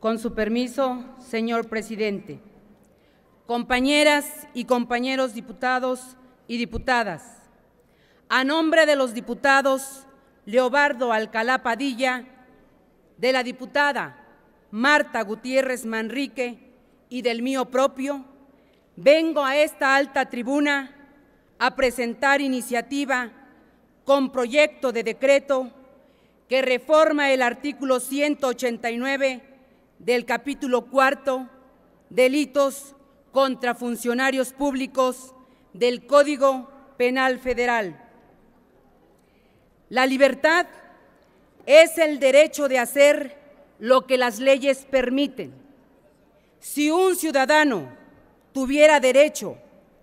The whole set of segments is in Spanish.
Con su permiso, señor presidente. Compañeras y compañeros diputados y diputadas, a nombre de los diputados Leobardo Alcalá Padilla, de la diputada Marta Gutiérrez Manrique y del mío propio, vengo a esta alta tribuna a presentar iniciativa con proyecto de decreto que reforma el artículo 189 del capítulo cuarto, delitos contra funcionarios públicos del Código Penal Federal. La libertad es el derecho de hacer lo que las leyes permiten. Si un ciudadano tuviera derecho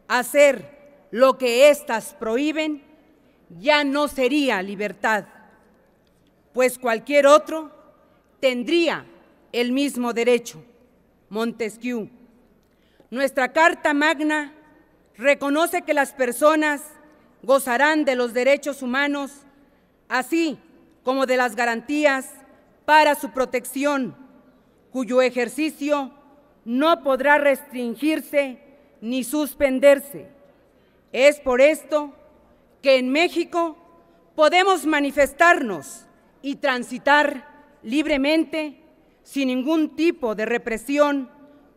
a hacer lo que éstas prohíben, ya no sería libertad, pues cualquier otro tendría el mismo derecho. Montesquieu. Nuestra Carta Magna reconoce que las personas gozarán de los derechos humanos, así como de las garantías para su protección, cuyo ejercicio no podrá restringirse ni suspenderse. Es por esto que en México podemos manifestarnos y transitar libremente sin ningún tipo de represión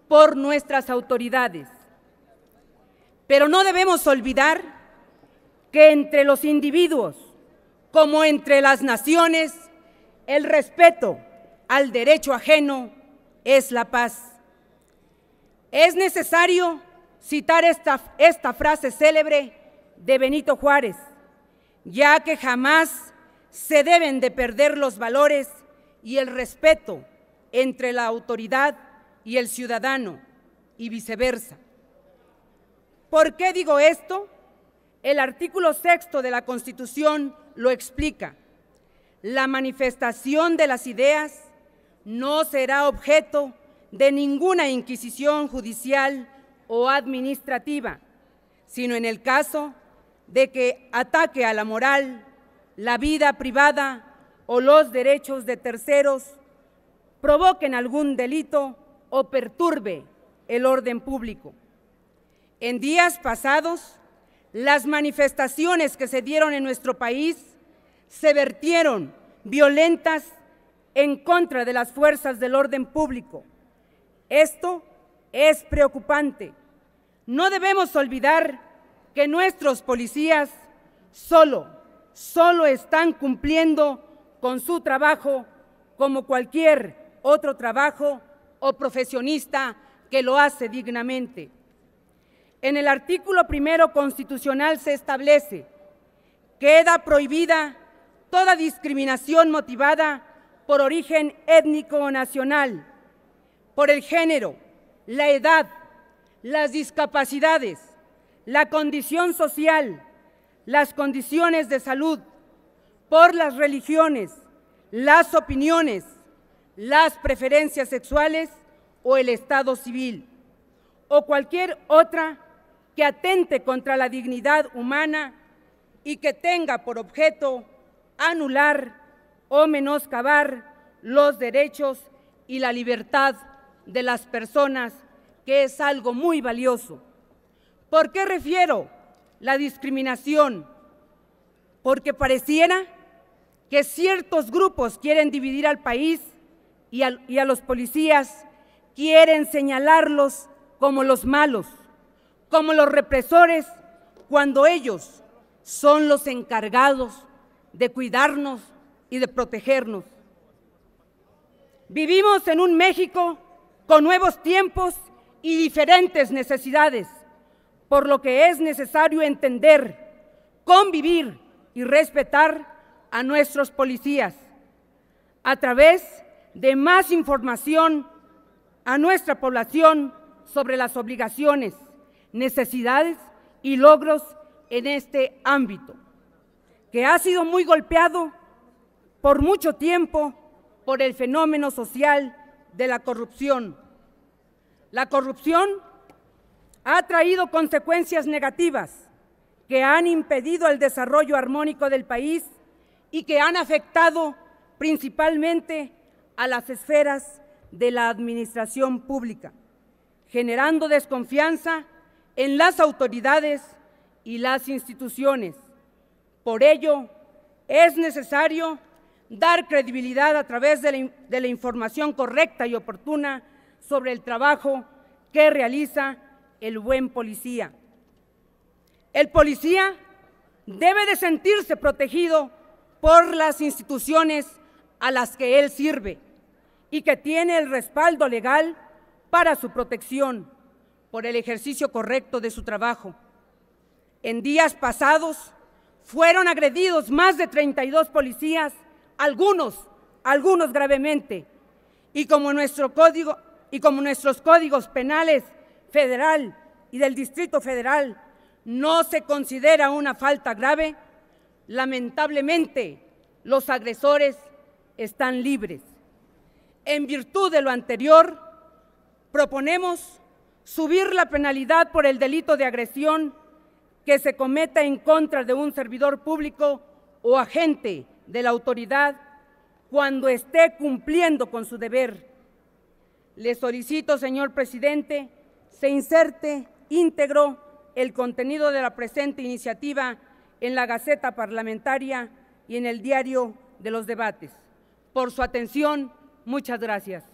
por nuestras autoridades. Pero no debemos olvidar que entre los individuos, como entre las naciones, el respeto al derecho ajeno es la paz. Es necesario citar esta, esta frase célebre de Benito Juárez, ya que jamás se deben de perder los valores y el respeto entre la autoridad y el ciudadano y viceversa. ¿Por qué digo esto? El artículo sexto de la Constitución lo explica. La manifestación de las ideas no será objeto de ninguna inquisición judicial o administrativa, sino en el caso de que ataque a la moral, la vida privada o los derechos de terceros provoquen algún delito o perturbe el orden público. En días pasados, las manifestaciones que se dieron en nuestro país se vertieron violentas en contra de las fuerzas del orden público. Esto es preocupante. No debemos olvidar que nuestros policías solo, solo están cumpliendo con su trabajo como cualquier otro trabajo o profesionista que lo hace dignamente. En el artículo primero constitucional se establece, queda prohibida toda discriminación motivada por origen étnico o nacional, por el género, la edad, las discapacidades, la condición social, las condiciones de salud, por las religiones, las opiniones, las preferencias sexuales o el Estado civil, o cualquier otra que atente contra la dignidad humana y que tenga por objeto anular o menoscabar los derechos y la libertad de las personas, que es algo muy valioso. ¿Por qué refiero la discriminación? Porque pareciera que ciertos grupos quieren dividir al país y a, los policías quieren señalarlos como los malos, como los represores, cuando ellos son los encargados de cuidarnos y de protegernos. Vivimos en un México con nuevos tiempos y diferentes necesidades, por lo que es necesario entender, convivir y respetar a nuestros policías a través de más información a nuestra población sobre las obligaciones, necesidades y logros en este ámbito, que ha sido muy golpeado por mucho tiempo por el fenómeno social de la corrupción. La corrupción ha traído consecuencias negativas que han impedido el desarrollo armónico del país y que han afectado principalmente a las esferas de la administración pública, generando desconfianza en las autoridades y las instituciones. Por ello, es necesario dar credibilidad a través de la, información correcta y oportuna sobre el trabajo que realiza el buen policía. El policía debe de sentirse protegido por las instituciones a las que él sirve y que tiene el respaldo legal para su protección por el ejercicio correcto de su trabajo. En días pasados fueron agredidos más de 32 policías, algunos, algunos gravemente, y como nuestro código y como nuestros códigos penales federal y del Distrito Federal no se considera una falta grave, lamentablemente los agresores están libres. En virtud de lo anterior, proponemos subir la penalidad por el delito de agresión que se cometa en contra de un servidor público o agente de la autoridad cuando esté cumpliendo con su deber. Le solicito, señor presidente, se inserte íntegro el contenido de la presente iniciativa en la Gaceta Parlamentaria y en el diario de los debates. Por su atención, Muchas gracias.